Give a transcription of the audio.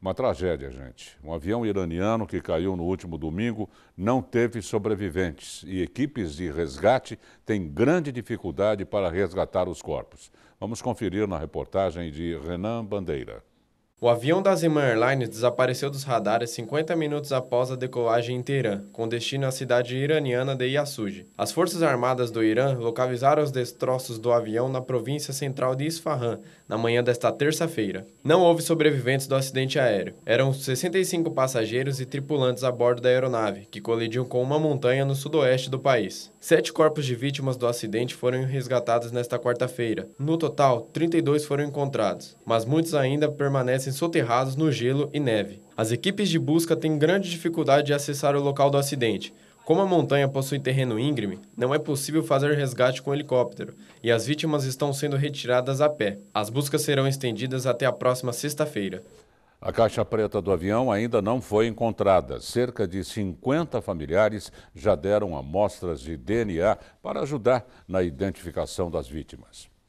Uma tragédia, gente. Um avião iraniano que caiu no último domingo não teve sobreviventes e equipes de resgate têm grande dificuldade para resgatar os corpos. Vamos conferir na reportagem de Renan Bandeira. O avião da Zimã Airlines desapareceu dos radares 50 minutos após a decolagem em Teherã, com destino à cidade iraniana de Yasuj. As Forças Armadas do Irã localizaram os destroços do avião na província central de Isfahan, na manhã desta terça-feira. Não houve sobreviventes do acidente aéreo. Eram 65 passageiros e tripulantes a bordo da aeronave, que colidiu com uma montanha no sudoeste do país. Sete corpos de vítimas do acidente foram resgatados nesta quarta-feira. No total, 32 foram encontrados, mas muitos ainda permanecem permanecem soterrados no gelo e neve. As equipes de busca têm grande dificuldade de acessar o local do acidente. Como a montanha possui terreno íngreme, não é possível fazer resgate com helicóptero e as vítimas estão sendo retiradas a pé. As buscas serão estendidas até a próxima sexta-feira. A caixa preta do avião ainda não foi encontrada. Cerca de 50 familiares já deram amostras de DNA para ajudar na identificação das vítimas.